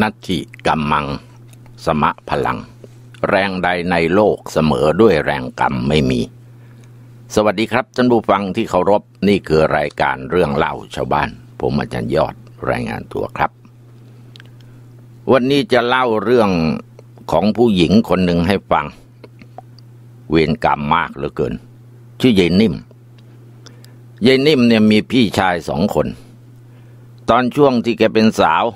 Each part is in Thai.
นัตถิกัมมังสมะพลัง แรงใดในโลกเสมอด้วยแรงกรรมไม่มี สวัสดีครับท่านผู้ฟังที่เคารพนี่คือรายการเรื่องเล่าชาวบ้าน ผมอาจารย์ยอดรายงานตัวครับ วันนี้จะเล่าเรื่องของผู้หญิงคนหนึ่งให้ฟัง เวียนกรรมมากเหลือเกิน ชื่อยายนิ่มยายนิ่มเนี่ยมีพี่ชายสองคน ตอนช่วงที่แกเป็นสาว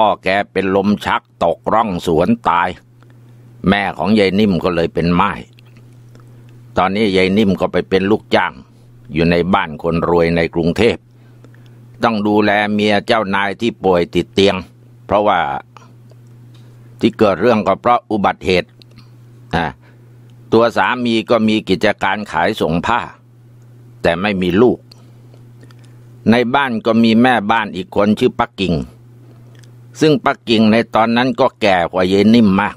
พ่อแกเป็นลมชักตกร่องสวนตาย แม่ของยายนิ่มก็เลยเป็นไม้ตอนนี้ยายนิ่มก็ไปเป็นลูกจ้างอยู่ในบ้านคนรวยในกรุงเทพต้องดูแลเมียเจ้านายที่ป่วยติดเตียง เพราะว่าที่เกิดเรื่องก็เพราะอุบัติเหตุตัวสามีก็มีกิจการขายส่งผ้า แต่ไม่มีลูก ในบ้านก็มีแม่บ้านอีกคนชื่อปักกิ่งซึ่งปักกิ่งในตอนนั้นก็แก่กว่าเยนิ่มมาก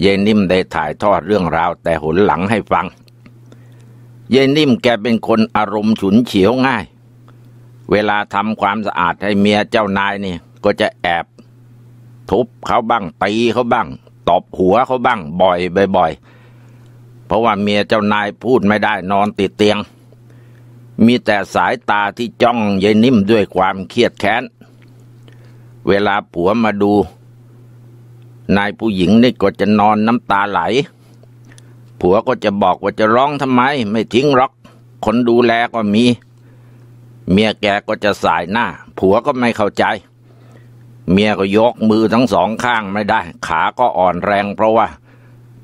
เยนิ่มได้ถ่ายทอดเรื่องราวแต่หุนหลังให้ฟัง เยนิ่มแกเป็นคนอารมณ์ฉุนเฉียวง่าย เวลาทำความสะอาดให้เมียเจ้านายนี่ก็จะแอบ ทุบเขาบ้างตีเขาบ้างตบหัวเขาบ้าง บ่อยบ่อยเพราะว่าเมียเจ้านายพูดไม่ได้นอนติดเตียง มีแต่สายตาที่จ้อง เยนิ่มด้วยความเครียดแค้นเวลาผัวมาดู นายผู้หญิงนี่ก็จะนอนน้ำตาไหล ผัวก็จะบอกว่าจะร้องทำไม ไม่ทิ้งหรอก คนดูแลก็มี เมียแกก็จะสายหน้า ผัวก็ไม่เข้าใจเมียก็ยกมือทั้งสองข้างไม่ได้ขาก็อ่อนแรงเพราะว่า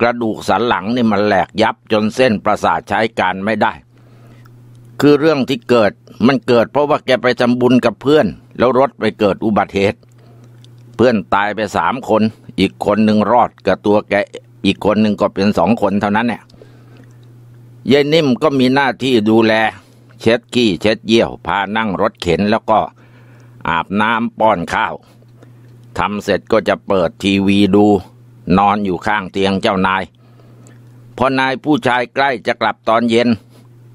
กระดูกสันหลังนี่มันแหลกยับจนเส้นประสาทใช้การไม่ได้ คือเรื่องที่เกิดมันเกิดเพราะว่าแกไปทำบุญกับเพื่อน แล้วรถไปเกิดอุบัติเหตุเพื่อนตายไปสามคน อีกคนหนึ่งรอด กับตัวแก อีกคนหนึ่งก็เป็นสองคนเท่านั้นเนี่ยยายนิ่มก็มีหน้าที่ดูแล เช็ดกี้เช็ดเยี่ยวพานั่งรถเข็นแล้วก็อาบน้ำป้อนข้าวทำเสร็จก็จะเปิดทีวีดู นอนอยู่ข้างเตียงเจ้านายพอนายผู้ชายใกล้จะกลับตอนเย็น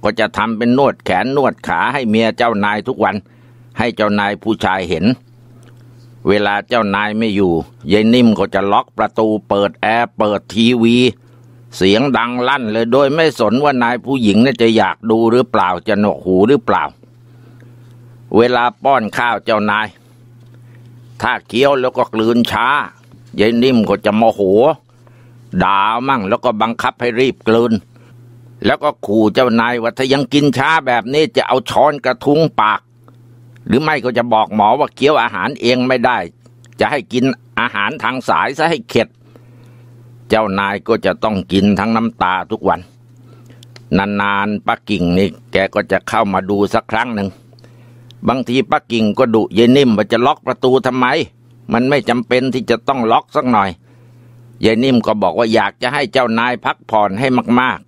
ก็จะทำเป็นนวดแขนนวดขาให้เมียเจ้านายทุกวันให้เจ้านายผู้ชายเห็นเวลาเจ้านายไม่อยู่ยายนิ่มก็จะล็อกประตู เปิดแอร์เปิดทีวี เสียงดังลั่นเลยโดยไม่สนว่านายผู้หญิงน่จะอยากดูหรือเปล่าจะหนวกหูหรือเปล่า เวลาป้อนข้าวเจ้านาย ถ้าเคี้ยวแล้วก็กลืนช้ายายนิ่มก็จะโมโหด่ามั่งแล้วก็บังคับให้รีบกลืน แล้วก็ขู่เจ้านายว่าถ้ายังกินช้าแบบนี้ จะเอาช้อนกระทุ้งปากหรือไม่ก็จะบอกหมอว่าเคี้ยวอาหารเองไม่ได้ จะให้กินอาหารทางสายซะให้เข็ดเจ้านายก็จะต้องกินทั้งน้ำตาทุกวัน นานๆป้ากิ่งนี่แกก็จะเข้ามาดูสักครั้งหนึ่งบางทีป้ากิ่งก็ดุเยนิ่มว่าจะล็อกประตูทำไม มันไม่จำเป็นที่จะต้องล็อกสักหน่อยยายนิ่มก็บอกว่าอยากจะให้เจ้านายพักผ่อนให้มาก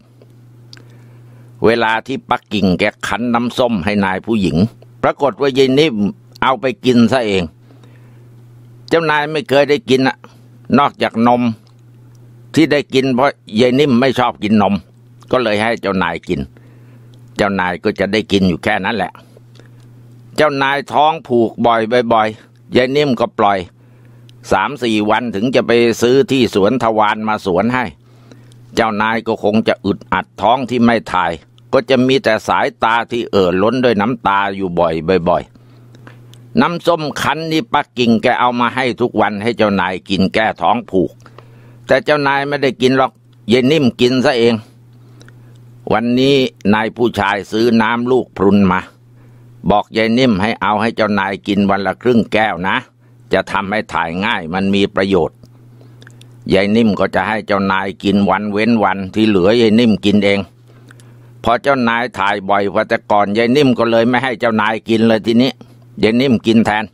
ๆ เวลาที่ปักกิ่งแกขันน้ำส้มให้นายผู้หญิงปรากฏว่าเย็นน่มเอาไปกินซะเอง เจ้านายไม่เคยได้กินะนอกจากนมที่ได้กินเพราะเย็นนิ่มไม่ชอบกินนม ก็เลยให้เจ้านายกิน เจ้านายก็จะได้กินอยู่แค่นั้นแหละ เจ้านายท้องผูกบ่อยบ่อยยายนิ่มก็ปล่อย สามสี่วันถึงจะไปซื้อที่สวนทวารมาสวนให้ เจ้านายก็คงจะอึดอัดท้องที่ไม่ถ่ายก็จะมีแต่สายตาที่เอ่อล้นด้วยน้ำตาอยู่บ่อยบ่อยๆน้ำส้มคั้นนี่ป้ากิ่งแกเอามาให้ทุกวันให้เจ้านายกินแก้ท้องผูก แต่เจ้านายไม่ได้กินหรอกเย็นนิ่มกินซะเอง วันนี้นายผู้ชายซื้อน้ำลูกพรุนมา บอกยายนิ่มให้เอาให้เจ้านายกินวันละครึ่งแก้วนะ จะทำให้ถ่ายง่ายมันมีประโยชน์ยายนิ่มก็จะให้เจ้านายกินวันเว้นวันที่เหลือยายนิ่มกินเองพอเจ้านายถ่ายบ่อยว่าแต่ก่อนยายนิ่มก็เลยไม่ให้เจ้านายกินเลยทีนี้ยายนิ่มกินแทน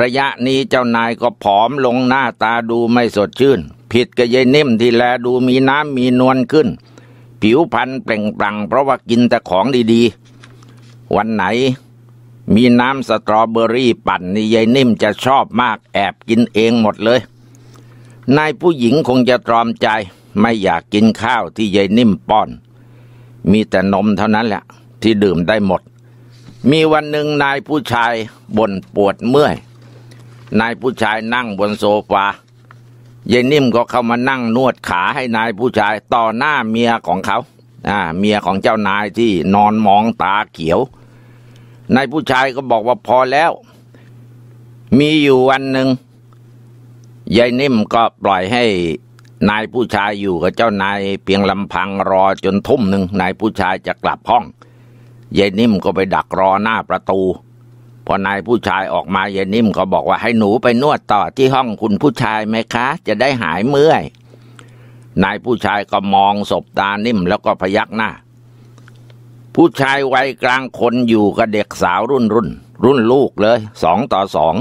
ระยะนี้เจ้านายก็ผอมลงหน้าตาดูไม่สดชื่น ผิดกับยายนิ่มที่แลดูมีน้ำมีนวลขึ้น ผิวพรรณเปล่งปลั่งเพราะว่ากินแต่ของดี ๆ วันไหน มีน้ำสตรอเบอรี่ปั่นนี่ยายนิ่มจะชอบมากแอบกินเองหมดเลยนายผู้หญิงคงจะตรอมใจ ไม่อยากกินข้าวที่ยายนิ่มป้อนมีแต่นมเท่านั้นแหละที่ดื่มได้หมด มีวันหนึ่งนายผู้ชายบ่นปวดเมื่อย นายผู้ชายนั่งบนโซฟายายนิ่มก็เข้ามานั่งนวดขาให้นายผู้ชาย ต่อหน้าเมียของเขาอ่าเมียของเจ้านายที่นอนมองตาเขียวนายผู้ชายก็บอกว่าพอแล้ว มีอยู่วันหนึ่งยายนิ่มก็ปล่อยให้นายผู้ชายอยู่กับเจ้านายเพียงลำพังรอจนทุ่มหนึ่งนายผู้ชายจะกลับห้องยายนิ่มก็ไปดักรอหน้าประตู พอนายผู้ชายออกมายายนิ่มก็บอกว่าให้หนูไปนวดต่อที่ห้องคุณผู้ชายไหมคะ จะได้หายเมื่อย นายผู้ชายก็มองศบตานิ่มแล้วก็พยักหน้า ผู้ชายวัยกลางคนอยู่กับเด็กสาวรุ่นรุ่นรุ่นลูกเลย สองต่อสอง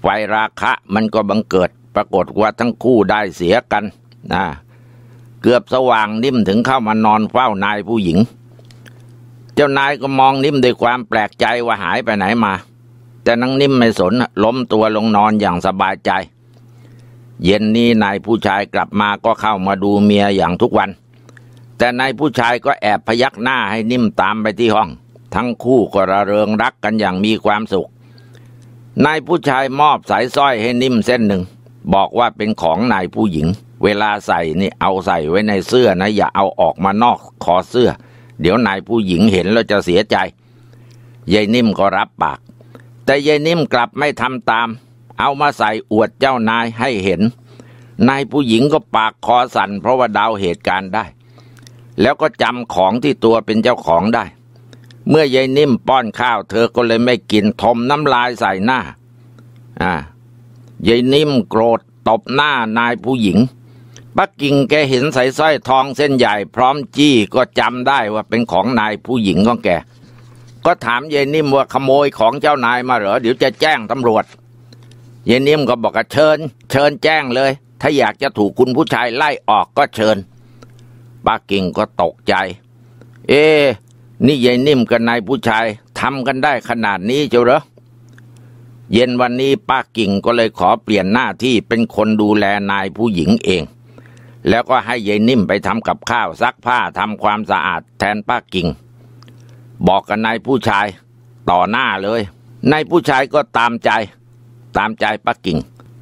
ไฟราคะมันก็บังเกิดปรากฏว่าทั้งคู่ได้เสียกันนะเกือบสว่างนิ่มถึงเข้ามานอนเฝ้านายผู้หญิง เจ้านายก็มองนิ่มด้วยความแปลกใจว่าหายไปไหนมา แต่นางนิ่มไม่สนล้มตัวลงนอนอย่างสบายใจ เย็นนี้นายผู้ชายกลับมาก็เข้ามาดูเมียอย่างทุกวัน แต่นายผู้ชายก็แอบพยักหน้าให้นิ่มตามไปที่ห้อง ทั้งคู่ก็ระเริงรักกันอย่างมีความสุขนายผู้ชายมอบสายสร้อยให้นิ่มเส้นหนึ่งบอกว่าเป็นของนายผู้หญิง เวลาใส่นี่เอาใส่ไว้ในเสื้อนะ อย่าเอาออกมานอกคอเสื้อ เดี๋ยวนายผู้หญิงเห็นแล้วจะเสียใจยายนิ่ม ก็รับปาก แต่ยายนิ่มกลับไม่ทำตาม เอามาใส่อวดเจ้านายให้เห็น นายผู้หญิงก็ปากคอสั่นเพราะว่าดาวเหตุการณ์ได้ แล้วก็จำของที่ตัวเป็นเจ้าของได้ เมื่อยายนิ่มป้อนข้าวเธอก็เลยไม่กินทมน้ำลายใส่หน้า อ่ายายนิ่มโกรธตบหน้านายผู้หญิงป้ากิ่งแกเห็นสายสร้อยทองเส้นใหญ่ พร้อมจี้ก็จำได้ว่าเป็นของนายผู้หญิงของแกก็ถามยายนิ่มว่าขโมยของเจ้านายมาเหรอ เดี๋ยวจะแจ้งตำรวจยายนิ่มก็บอกเชิญ เชิญแจ้งเลย ถ้าอยากจะถูกคุณผู้ชายไล่ออกก็เชิญป้ากิ่งก็ตกใจ เอ๊นี่ยายนิ่มกับนายผู้ชายทำกันได้ขนาดนี้เจ้าเหรอเย็นวันนี้ป้ากิ่งก็เลยขอเปลี่ยนหน้าที่เป็นคนดูแลนายผู้หญิงเอง แล้วก็ให้ยายนิ่มไปทำกับข้าวซักผ้าทำความสะอาดแทนป้ากิ่ง บอกกับนายผู้ชายต่อหน้าเลยนายผู้ชายก็ตามใจ ตามใจป้ากิ่ง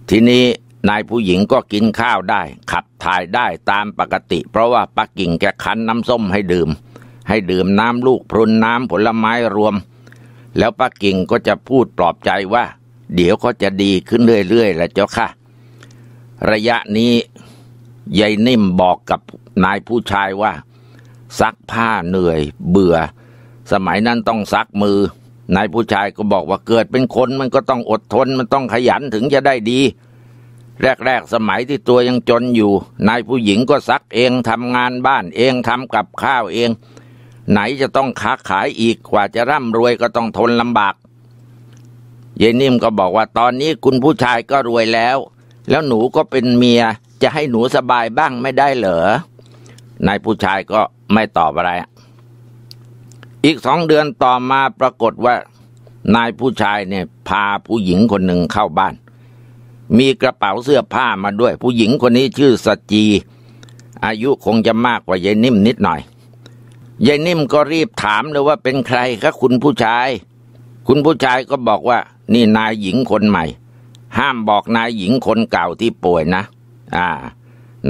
ทีนี้นายผู้หญิงก็กินข้าวได้ ขับถ่ายได้ตามปกติ เพราะว่าป้ากิ่งแกคั้นน้ำส้มให้ดื่ม ให้ดื่มน้ำลูกพรุนน้ำผลไม้รวมแล้วป้ากิ่งก็จะพูดปลอบใจว่า เดี๋ยวก็จะดีขึ้นเรื่อยๆแหละเจ้าค่ะ ระยะนี้ยายนิ่มบอกกับนายผู้ชายว่าซักผ้าเหนื่อยเบื่อ สมัยนั้นต้องซักมือ นายผู้ชายก็บอกว่าเกิดเป็นคนมันก็ต้องอดทนมันต้องขยันถึงจะได้ดี แรกๆ สมัยที่ตัวยังจนอยู่ นายผู้หญิงก็ซักเองทำงานบ้านเองทำกับข้าวเองไหนจะต้องค้าขายอีกกว่าจะร่ำรวยก็ต้องทนลำบาก เยนิ่มก็บอกว่าตอนนี้คุณผู้ชายก็รวยแล้ว แล้วหนูก็เป็นเมียจะให้หนูสบายบ้างไม่ได้เหรอ นายผู้ชายก็ไม่ตอบอะไร อีกสองเดือนต่อมาปรากฏว่า นายผู้ชายเนี่ยพาผู้หญิงคนหนึ่งเข้าบ้าน มีกระเป๋าเสื้อผ้ามาด้วย ผู้หญิงคนนี้ชื่อสจี อายุคงจะมากกว่ายายนิ่มนิดหน่อยยายนิ่มก็รีบถามเลยว่าเป็นใครคะคุณผู้ชาย คุณผู้ชายก็บอกว่า นี่นายหญิงคนใหม่ ห้ามบอกนายหญิงคนเก่าที่ป่วยนะ อ่า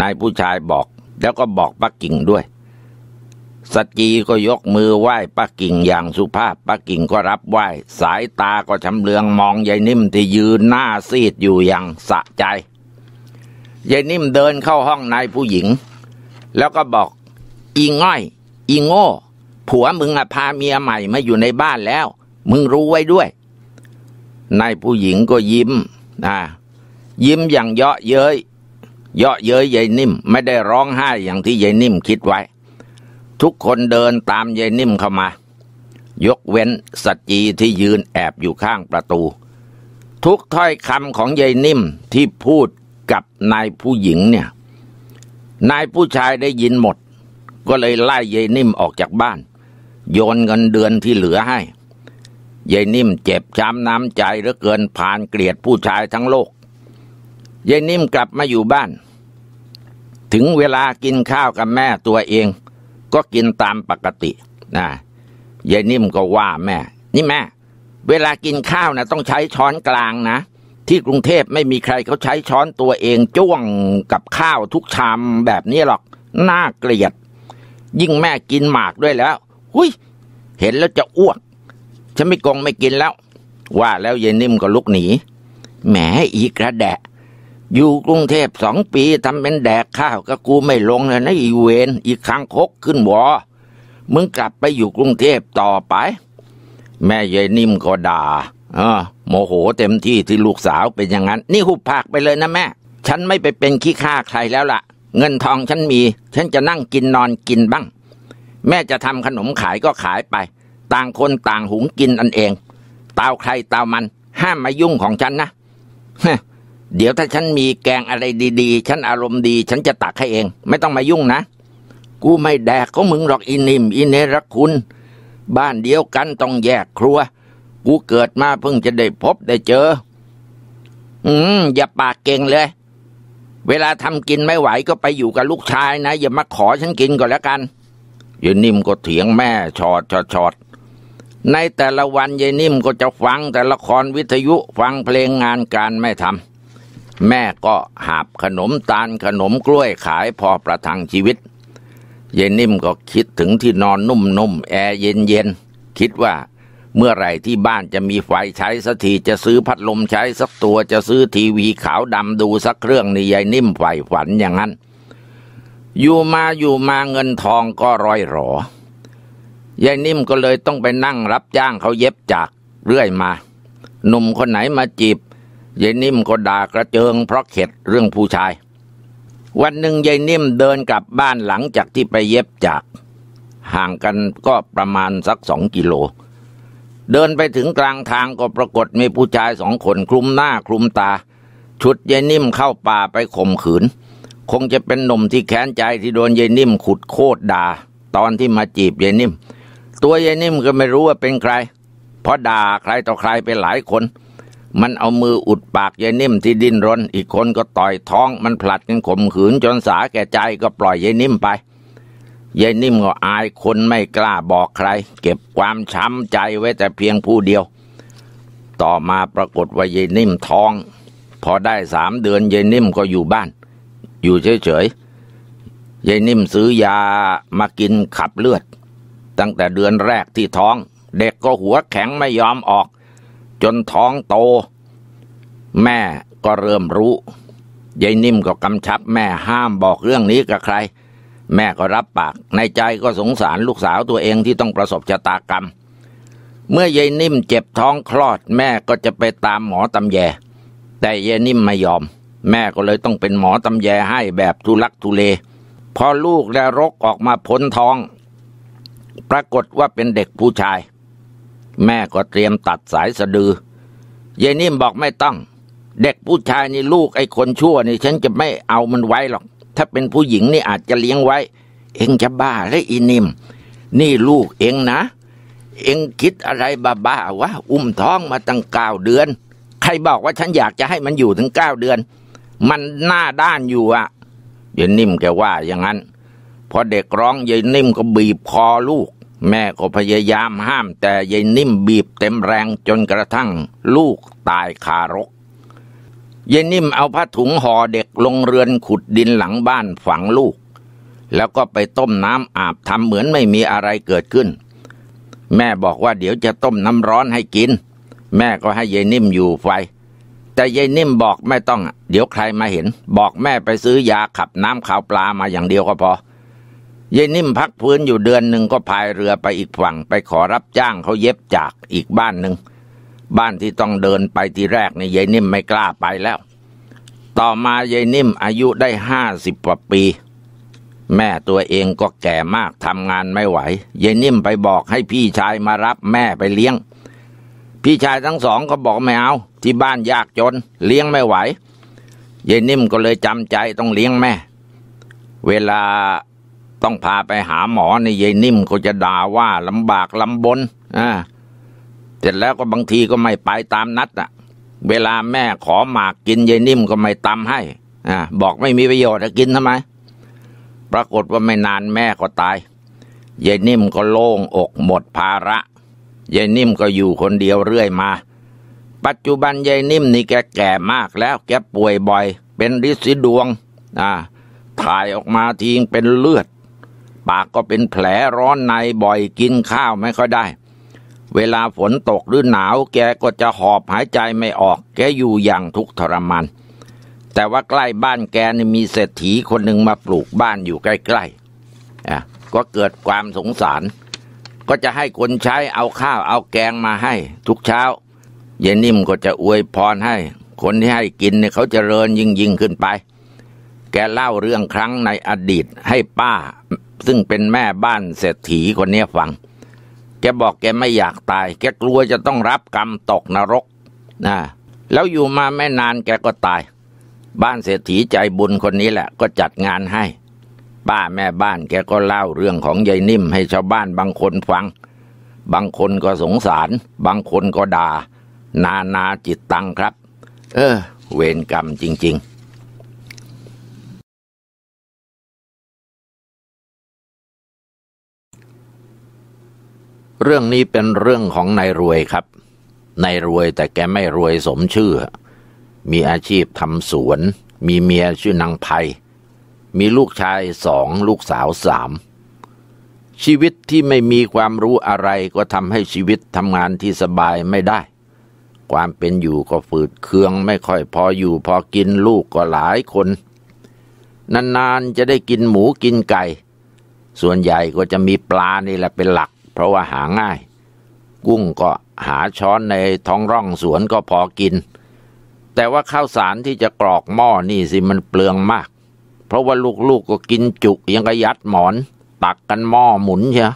นายผู้ชายบอก แล้วก็บอกป้ากิ่งด้วยสจีก็ยกมือไหว้ป้ากิ่งอย่างสุภาพป้ากิ่งก็รับไหว้ สายตาก็ชำเลืองมองยายนิ่มที่ยืนหน้าซีดอยู่อย่างสะใจ ยายนิ่มเดินเข้าห้องนายผู้หญิง แล้วก็บอกอีง่อยอีโง่ผัวมึงอะพาเมียใหม่มาอยู่ในบ้านแล้ว มึงรู้ไว้ด้วย นายผู้หญิงก็ยิ้มอ่ายิ้มอย่างเยาะเย้ย เยาะเย้ยยายนิ่มไม่ได้ร้องไห้อย่างที่ยายนิ่มคิดไว้ ทุกคนเดินตามยายนิ่มเข้ามา ยกเว้นสัจจีที่ยืนแอบอยู่ข้างประตู ทุกถ้อยคำของยายนิ่มที่พูดกับนายผู้หญิงเนี่ย นายผู้ชายได้ยินหมดก็เลยไล่ยายนิ่มออกจากบ้าน โยนเงินเดือนที่เหลือให้ยายนิ่มเจ็บช้ำน้ำใจเหลือเกินผ่านเกลียดผู้ชายทั้งโลกยายนิ่มกลับมาอยู่บ้าน ถึงเวลากินข้าวกับแม่ตัวเอง ก็กินตามปกติ นะยายนิ่มก็ว่าแม่ นี่แม่ เวลากินข้าวนะต้องใช้ช้อนกลางนะ ที่กรุงเทพไม่มีใคร เขาใช้ช้อนตัวเองจ้วงกับข้าวทุกชามแบบนี้หรอก น่าเกลียดยิ่งแม่กินหมากด้วยแล้ว หุ้ย เห็นแล้วจะอ้วก ฉันไม่กงไม่กินแล้ว ว่าแล้วเยานนิ่มก็ลุกหนี แหมอีกระแดะอยู่กรุงเทพสองปีทำเป็นแดกข้าวก็กูไม่ลงเลยนะอีเวนอีกครั้งคกขึ้นวอมึงกลับไปอยู่กรุงเทพต่อไป แม่เยานนิ่มก็ด่าเออโมโหเต็มที่ที่ลูกสาวเป็นอย่างนั้น นี่หุบปากไปเลยนะแม่ ฉันไม่ไปเป็นขี้ข้าใครแล้วล่ะเงินทองฉันมีฉันจะนั่งกินนอนกินบ้าง แม่จะทำขนมขายก็ขายไป ต่างคนต่างหุงกินอันเองเตาใครเตามัน ห้ามมายุ่งของฉันนะเดี๋ยวถ้าฉันมีแกงอะไรดีๆ ฉันอารมณ์ดี ฉันจะตักให้เอง ไม่ต้องมายุ่งนะ กูไม่แดกก็มึงหรอกอินิมอินเนรคุณ บ้านเดียวกันต้องแยกครัว กูเกิดมาเพิ่งจะได้พบได้เจอ อืมอย่าปากเก่งเลยเวลาทำกินไม่ไหวก็ไปอยู่กับลูกชายนะอย่ามาขอฉันกินก่อนแล้วกันยายนิ่มก็เถียงแม่ชอดชอดชอดในแต่ละวันยายนิ่มก็จะฟังแต่ละครวิทยุฟังเพลงงานการไม่ทำ แม่ก็หาบขนมตาลขนมกล้วยขายพอประทังชีวิตยายนิ่มก็คิดถึงที่นอนนุ่มๆ แอร์เย็นๆคิดว่าเมื่อไหร่ที่บ้านจะมีไฟใช้สักทีจะซื้อพัดลมใช้สักตัวจะซื้อทีวีขาวดำดูสักเครื่องนี่ยายนิ่มไฟฝันอย่างนั้นอยู่มาอยู่มาเงินทองก็ร้อยหรอยายนิ่มก็เลยต้องไปนั่งรับจ้างเขาเย็บจากเรื่อยมา หนุ่มคนไหนมาจีบยายนิ่มก็ด่ากระเจิงเพราะเข็ดเรื่องผู้ชาย วันหนึ่งยายนิ่มเดินกลับบ้านหลังจากที่ไปเย็บจากห่างกันก็ประมาณสักสองกิโลเดินไปถึงกลางทางก็ปรากฏมีผู้ชายสองคน คลุมหน้าคลุมตาชุดเยนิ่มเข้าป่าไปข่มขืน คงจะเป็นหนุ่มที่แค้นใจที่โดนเยนิ่มขุดโคตรด่า ตอนที่มาจีบเยนิ่มตัวเยนิ่มก็ไม่รู้ว่าเป็นใคร เพราะด่าใครต่อใครไปหลายคน มันเอามืออุดปากเยนิ่มที่ดิ้นรนอีกคนก็ต่อยท้อง มันผลัดกันข่มขืนจนสาแก่ใจก็ปล่อยเยนิ่มไปยายนิ่มก็อายคนไม่กล้าบอกใคร เก็บความช้ำใจไว้แต่เพียงผู้เดียว ต่อมาปรากฏว่ายายนิ่มท้อง พอได้สามเดือนยายนิ่มก็อยู่บ้าน อยู่เฉยๆยายนิ่มซื้อยามากินขับเลือด ตั้งแต่เดือนแรกที่ท้อง เด็กก็หัวแข็งไม่ยอมออก จนท้องโตแม่ก็เริ่มรู้ยายนิ่มก็กำชับแม่ห้ามบอกเรื่องนี้กับใครแม่ก็รับปากในใจก็สงสารลูกสาวตัวเองที่ต้องประสบชะตากรรม เมื่อยายนิ่มเจ็บท้องคลอดแม่ก็จะไปตามหมอตำแยแต่ยายนิ่มไม่ยอม แม่ก็เลยต้องเป็นหมอตำแยให้แบบทุลักทุเล พอลูกแดรกออกมาพ้นท้อง ปรากฏว่าเป็นเด็กผู้ชาย แม่ก็เตรียมตัดสายสะดือยายนิ่มบอกไม่ต้องเด็กผู้ชายนี่ลูกไอ้คนชั่วนี่ฉันจะไม่เอามันไว้หรอกถ้าเป็นผู้หญิงนี่อาจจะเลี้ยงไว้เองจะบ้าและอีนิมนี่ลูกเองนะ เองคิดอะไรบ้าๆวะอุ้มท้องมาตั้งเก้าเดือน ใครบอกว่าฉันอยากจะให้มันอยู่ถึงเก้าเดือน มันหน้าด้านอยู่อะยายนิ่มแกว่าอย่างนั้น พอเด็กร้องยายนิ่มก็บีบคอลูก แม่ก็พยายามห้าม แต่ยายนิ่มบีบเต็มแรงจนกระทั่งลูกตายคารกเยนนิ่มเอาผ้าถุงห่อเด็กลงเรือนขุดดินหลังบ้านฝังลูก แล้วก็ไปต้มน้ำอาบทำเหมือนไม่มีอะไรเกิดขึ้น แม่บอกว่าเดี๋ยวจะต้มน้ำร้อนให้กิน แม่ก็ให้เยนนิ่มอยู่ไฟ แต่เยนนิ่มบอกไม่ต้องเดี๋ยวใครมาเห็น บอกแม่ไปซื้อยาขับน้ำขาวปลามาอย่างเดียวก็พอเยนนิ่มพักพื้นอยู่เดือนหนึ่งก็พายเรือไปอีกฝั่งไปขอรับจ้างเขาเย็บจากอีกบ้านหนึ่งบ้านที่ต้องเดินไปทีแรกนี่ยยายนิ่มไม่กล้าไปแล้ว ต่อมายายนิ่มอายุได้ห้าสิบกว่าปี แม่ตัวเองก็แก่มากทำงานไม่ไหวยายนิ่มไปบอกให้พี่ชายมารับแม่ไปเลี้ยง พี่ชายทั้งสองก็บอกไม่เอา ที่บ้านยากจน เลี้ยงไม่ไหวยายนิ่มก็เลยจำใจต้องเลี้ยงแม่ เวลาต้องพาไปหาหมอในยายนิ่มก็จะด่าว่าลำบากลำบนอ่าเสร็จแล้วก็บางทีก็ไม่ไปตามนัดอ่ะ เวลาแม่ขอหมากกินยายนิ่มก็ไม่ตำให้อ่าบอกไม่มีประโยชน์กินทำไม ปรากฏว่าไม่นานแม่ก็ตายยายนิ่มก็โล่งอกหมดภาระยายนิ่มก็อยู่คนเดียวเรื่อยมา ปัจจุบันยายนิ่มนี่แกแก่มากแล้ว แกป่วยบ่อย เป็นริดสีดวงอ่าถ่ายออกมาทิ้งเป็นเลือด ปากก็เป็นแผลร้อนในบ่อย กินข้าวไม่ค่อยได้เวลาฝนตกหรือหนาวแกก็จะหอบหายใจไม่ออก แกอยู่อย่างทุกทรมานแต่ว่าใกล้บ้านแกนี่มีเศรษฐีคนหนึ่งมาปลูกบ้านอยู่ใกล้ๆอก็เกิดความสงสาร ก็จะให้คนใช้เอาข้าวเอาแกงมาให้ทุกเช้า เย็นิ่มก็จะอวยพรให้ คนที่ให้กินเนี่ยเขาจเจริญยิ่งยิ่งขึ้นไป แกเล่าเรื่องครั้งในอดีตให้ป้า ซึ่งเป็นแม่บ้านเศรษฐีคนนี้ฟังแกบอกแกไม่อยากตาย แกกลัวจะต้องรับกรรมตกนรกนะแล้วอยู่มาไม่นานแกก็ตายบ้านเศรษฐีใจบุญคนนี้แหละก็จัดงานให้ป้าแม่บ้านแกก็เล่าเรื่องของยายนิ่ม ให้ชาวบ้านบางคนฟัง บางคนก็สงสาร บางคนก็ดา่า นานาจิตตังครับ เออ เวรกรรมจริง ๆเรื่องนี้เป็นเรื่องของนายรวยครับ นายรวยแต่แกไม่รวยสมชื่อ มีอาชีพทำสวน มีเมียชื่อนางไพมีลูกชายสองลูกสาวสาม ชีวิตที่ไม่มีความรู้อะไรก็ทำให้ชีวิตทำงานที่สบายไม่ได้ ความเป็นอยู่ก็ฝืดเคืองไม่ค่อยพออยู่พอกินลูกก็หลายคน นานๆจะได้กินหมูกินไก่ ส่วนใหญ่ก็จะมีปลานี่แหละเป็นหลักเพราะว่าหาง่าย กุ้งก็หาช้อนในท้องร่องสวนก็พอกิน แต่ว่าข้าวสารที่จะกรอกหม้อนี่สิมันเปลืองมาก เพราะว่าลูกๆกก็กินจุกยังกระยัดหมอนตักกันหม้อหมุนเชีย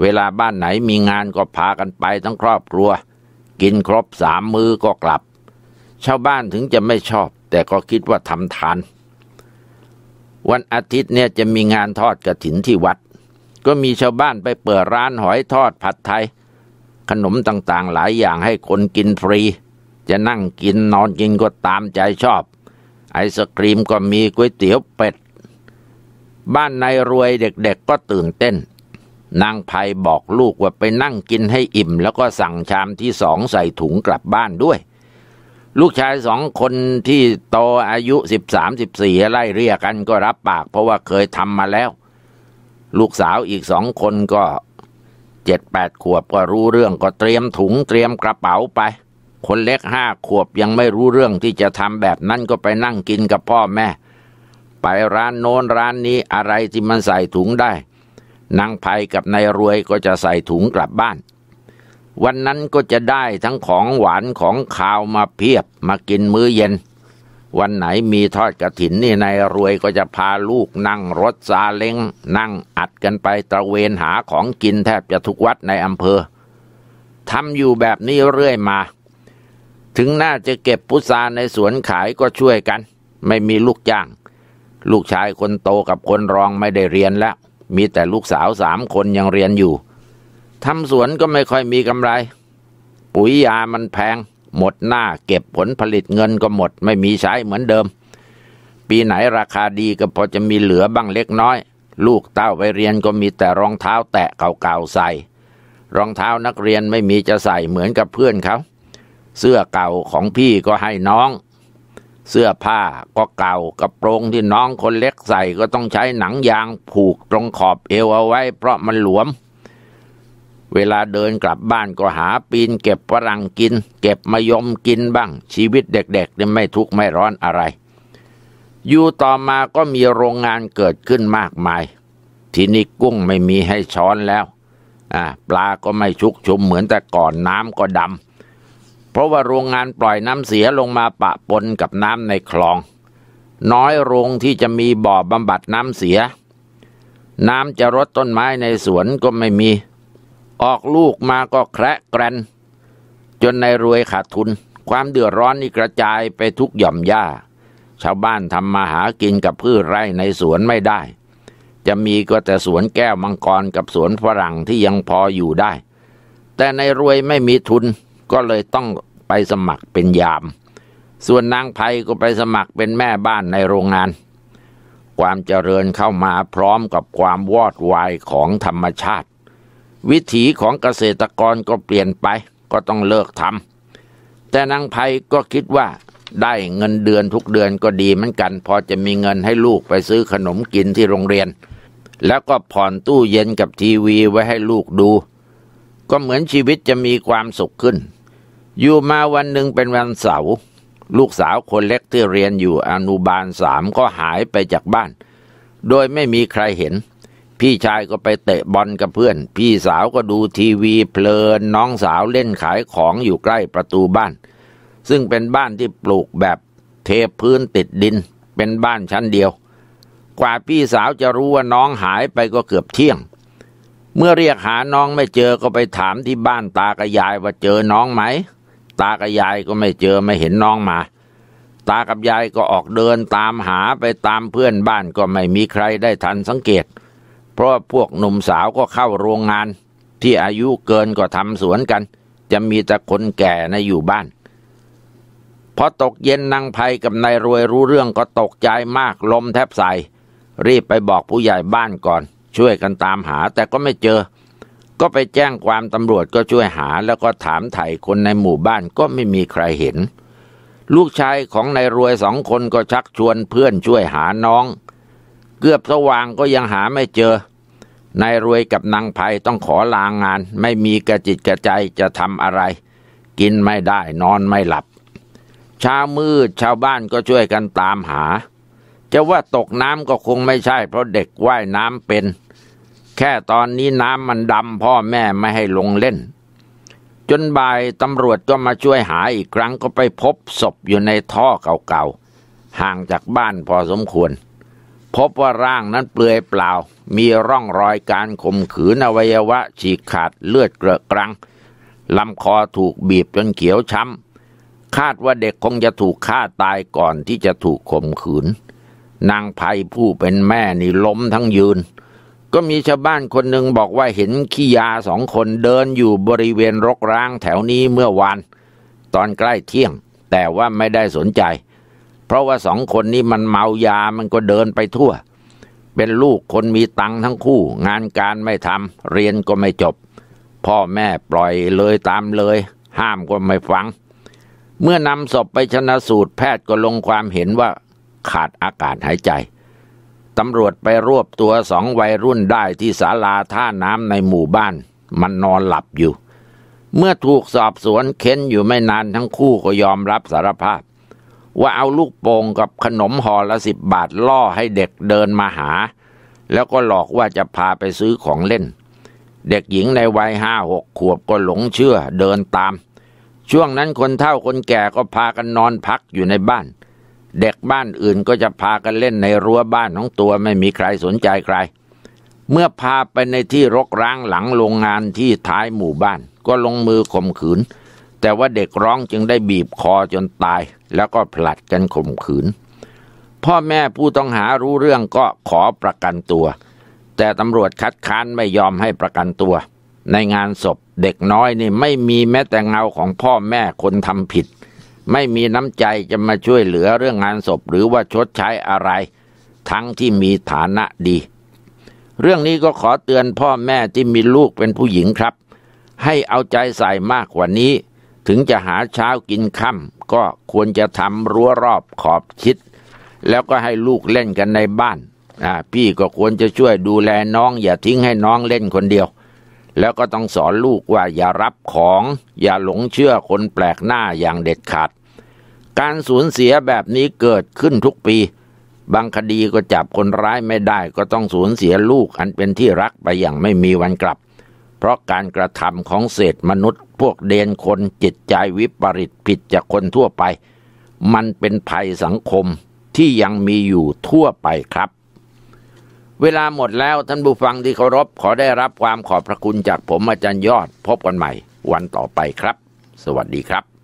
เวลาบ้านไหนมีงานก็พากันไปทั้งครอบครัว กินครบสามมือก็กลับชาวบ้านถึงจะไม่ชอบ แต่ก็คิดว่าทำทาน วันอาทิตย์เนี่ยจะมีงานทอดกระถินที่วัดก็มีชาวบ้านไปเปิดร้านหอยทอดผัดไทย ขนมต่างๆหลายอย่างให้คนกินฟรี จะนั่งกินนอนกินก็ตามใจชอบ ไอศครีมก็มีก๋วยเตี๋ยวเป็ด บ้านนายรวยเด็ก ๆ ก็ตื่นเต้น นางภัยบอกลูกว่าไปนั่งกินให้อิ่มแล้วก็สั่งชามที่สองใส่ถุงกลับบ้านด้วย ลูกชายสองคนที่โตอายุสิบสามสิบสี่ไล่เรียกกันก็รับปากเพราะว่าเคยทำมาแล้วลูกสาวอีกสองคนก็เจ็ดแปดขวบก็รู้เรื่องก็เตรียมถุงเตรียมกระเป๋าไป คนเล็กห้าขวบยังไม่รู้เรื่องที่จะทำแบบนั้นก็ไปนั่งกินกับพ่อแม่ ไปร้านโน้นร้านนี้อะไรที่มันใส่ถุงได้ นางภัยกับนายรวยก็จะใส่ถุงกลับบ้าน วันนั้นก็จะได้ทั้งของหวานของขาวมาเพียบมากินมื้อเย็นวันไหนมีทอดกระถินนี่นายรวยก็จะพาลูกนั่งรถซาเล้งนั่งอัดกันไปตระเวนหาของกินแทบจะทุกวัดในอำเภอทำอยู่แบบนี้เรื่อยมา ถึงน่าจะเก็บพุทราในสวนขายก็ช่วยกัน ไม่มีลูกจ้าง ลูกชายคนโตกับคนรองไม่ได้เรียนแล้วมีแต่ลูกสาวสามคนยังเรียนอยู่ทำสวนก็ไม่ค่อยมีกำไร ปุ๋ยยามันแพงหมดหน้าเก็บผลผลิตเงินก็หมด ไม่มีใช้เหมือนเดิม ปีไหนราคาดีก็พอจะมีเหลือบ้างเล็กน้อย ลูกเต้าไปเรียนก็มีแต่รองเท้าแตะเก่าๆใส่รองเท้านักเรียนไม่มีจะใส่เหมือนกับเพื่อนเขาเสื้อเก่าของพี่ก็ให้น้อง เสื้อผ้าก็เก่ากระโปรงที่น้องคนเล็กใส่ก็ต้องใช้หนังยางผูกตรงขอบเอวเอาไว้เพราะมันหลวมเวลาเดินกลับบ้านก็หาปีนเก็บฝรั่งกิน เก็บมะยมกินบ้าง ชีวิตเด็กๆนี่ไม่ทุกข์ไม่ร้อนอะไร อยู่ต่อมาก็มีโรงงานเกิดขึ้นมากมาย ที่นี่กุ้งไม่มีให้ช้อนแล้วปลาก็ไม่ชุกชุมเหมือนแต่ก่อนน้ำก็ดำเพราะว่าโรงงานปล่อยน้ำเสียลงมาปะปนกับน้ำในคลอง น้อยโรงที่จะมีบ่อบำบัดน้ำเสีย น้ำจะรดต้นไม้ในสวนก็ไม่มีออกลูกมาก็แคระแกรนจนในรวยขาดทุนความเดือดร้อนนี่กระจายไปทุกหย่อมหญ้า ชาวบ้านทำมาหากินกับพืชไร่ในสวนไม่ได้ จะมีก็แต่สวนแก้วมังกรกับสวนฝรั่งที่ยังพออยู่ได้ แต่ในรวยไม่มีทุนก็เลยต้องไปสมัครเป็นยาม ส่วนนางไพก็ไปสมัครเป็นแม่บ้านในโรงงาน ความเจริญเข้ามาพร้อมกับความวอดวายของธรรมชาติวิถีของเกษตรกรก็เปลี่ยนไป ก็ต้องเลิกทำแต่นางไพก็คิดว่า ได้เงินเดือนทุกเดือนก็ดีเหมือนกัน พอจะมีเงินให้ลูกไปซื้อขนมกินที่โรงเรียน แล้วก็ผ่อนตู้เย็นกับทีวีไว้ให้ลูกดู ก็เหมือนชีวิตจะมีความสุขขึ้น อยู่มาวันหนึ่งเป็นวันเสาร์ลูกสาวคนเล็กที่เรียนอยู่อนุบาลสามก็หายไปจากบ้าน โดยไม่มีใครเห็นพี่ชายก็ไปเตะบอลกับเพื่อน พี่สาวก็ดูทีวีเพลิน น้องสาวเล่นขายของอยู่ใกล้ประตูบ้าน ซึ่งเป็นบ้านที่ปลูกแบบเทพื้นติดดิน เป็นบ้านชั้นเดียว กว่าพี่สาวจะรู้ว่าน้องหายไปก็เกือบเที่ยง เมื่อเรียกหาน้องไม่เจอก็ไปถามที่บ้านตากับยายว่าเจอน้องไหม ตากับยายก็ไม่เจอไม่เห็นน้องมา ตากับยายก็ออกเดินตามหาไปตามเพื่อนบ้านก็ไม่มีใครได้ทันสังเกตเพราะพวกหนุ่มสาวก็เข้าโรงงาน ที่อายุเกินก็ทำสวนกัน จะมีแต่คนแก่ในอยู่บ้านพอตกเย็นนางภัยกับนายรวยรู้เรื่องก็ตกใจมากลมแทบใส่รีบไปบอกผู้ใหญ่บ้านก่อน ช่วยกันตามหาแต่ก็ไม่เจอ ก็ไปแจ้งความตำรวจก็ช่วยหาแล้วก็ถามไถ่คนในหมู่บ้านก็ไม่มีใครเห็น ลูกชายของนายรวยสองคนก็ชักชวนเพื่อนช่วยหาน้องเกือบสว่างก็ยังหาไม่เจอ นายรวยกับนางภัยต้องขอลางงาน ไม่มีกระจิตกระใจจะทำอะไร กินไม่ได้นอนไม่หลับเช้ามืดชาวบ้านก็ช่วยกันตามหาจะว่าตกน้ำก็คงไม่ใช่เพราะเด็กว่ายน้ำเป็น แค่ตอนนี้น้ำมันดำพ่อแม่ไม่ให้ลงเล่น จนบ่ายตำรวจก็มาช่วยหาอีกครั้งก็ไปพบศพอยู่ในท่อเก่าๆ ห่างจากบ้านพอสมควรพบว่าร่างนั้นเปลือยเปล่า มีร่องรอยการข่มขืนอวัยวะฉีกขาดเลือดเกลอะกรัง ลำคอถูกบีบจนเขียวช้ำคาดว่าเด็กคงจะถูกฆ่าตายก่อนที่จะถูกข่มขืน นางภัยผู้เป็นแม่นี่ล้มทั้งยืน ก็มีชาวบ้านคนหนึ่งบอกว่าเห็นขี้ยาสองคนเดินอยู่บริเวณรกร้างแถวนี้เมื่อวานตอนใกล้เที่ยงแต่ว่าไม่ได้สนใจเพราะว่าสองคนนี้มันเมายามันก็เดินไปทั่ว เป็นลูกคนมีตังทั้งคู่ งานการไม่ทำเรียนก็ไม่จบ พ่อแม่ปล่อยเลยตามเลย ห้ามก็ไม่ฟัง เมื่อนำศพไปชนะสูตรแพทย์ก็ลงความเห็นว่าขาดอากาศหายใจ ตำรวจไปรวบตัวสองวัยรุ่นได้ที่ศาลาท่าน้ำในหมู่บ้าน มันนอนหลับอยู่ เมื่อถูกสอบสวนเค้นอยู่ไม่นานทั้งคู่ก็ยอมรับสารภาพว่าเอาลูกโป่งกับขนมห่อละสิบบาทล่อให้เด็กเดินมาหา แล้วก็หลอกว่าจะพาไปซื้อของเล่นเด็กหญิงในวัยห้าหกขวบก็หลงเชื่อเดินตาม ช่วงนั้นคนเฒ่าคนแก่ก็พากันนอนพักอยู่ในบ้าน เด็กบ้านอื่นก็จะพากันเล่นในรั้วบ้านของตัวไม่มีใครสนใจใคร เมื่อพาไปในที่รกร้างหลังโรงงานที่ท้ายหมู่บ้าน ก็ลงมือข่มขืนแต่ว่าเด็กร้องจึงได้บีบคอจนตายแล้วก็ผลัดกันข่มขืน พ่อแม่ผู้ต้องหารู้เรื่องก็ขอประกันตัว แต่ตำรวจคัดค้านไม่ยอมให้ประกันตัว ในงานศพ เด็กน้อยนี่ ไม่มีแม้แต่เงาของพ่อแม่คนทำผิด ไม่มีน้ำใจจะมาช่วยเหลือเรื่องงานศพ หรือว่าชดใช้อะไร ทั้งที่มีฐานะดี เรื่องนี้ก็ขอเตือนพ่อแม่ที่มีลูกเป็นผู้หญิงครับ ให้เอาใจใส่มากกว่านี้ถึงจะหาเช้ากิน ค่ำก็ควรจะทำรั้วรอบขอบชิดแล้วก็ให้ลูกเล่นกันในบ้านพี่ก็ควรจะช่วยดูแลน้อง อย่าทิ้งให้น้องเล่นคนเดียว แล้วก็ต้องสอนลูกว่าอย่ารับของอย่าหลงเชื่อคนแปลกหน้าอย่างเด็ดขาด การสูญเสียแบบนี้เกิดขึ้นทุกปี บางคดีก็จับคนร้ายไม่ได้ ก็ต้องสูญเสียลูกอันเป็นที่รักไปอย่างไม่มีวันกลับเพราะการกระทำของเศษมนุษย์พวกเดนคนจิตใจวิปริตผิดจากคนทั่วไป มันเป็นภัยสังคมที่ยังมีอยู่ทั่วไปครับ เวลาหมดแล้วท่านผู้ฟังที่เคารพขอได้รับความขอบพระคุณจากผมอาจารย์ยอด พบกันใหม่วันต่อไปครับ สวัสดีครับ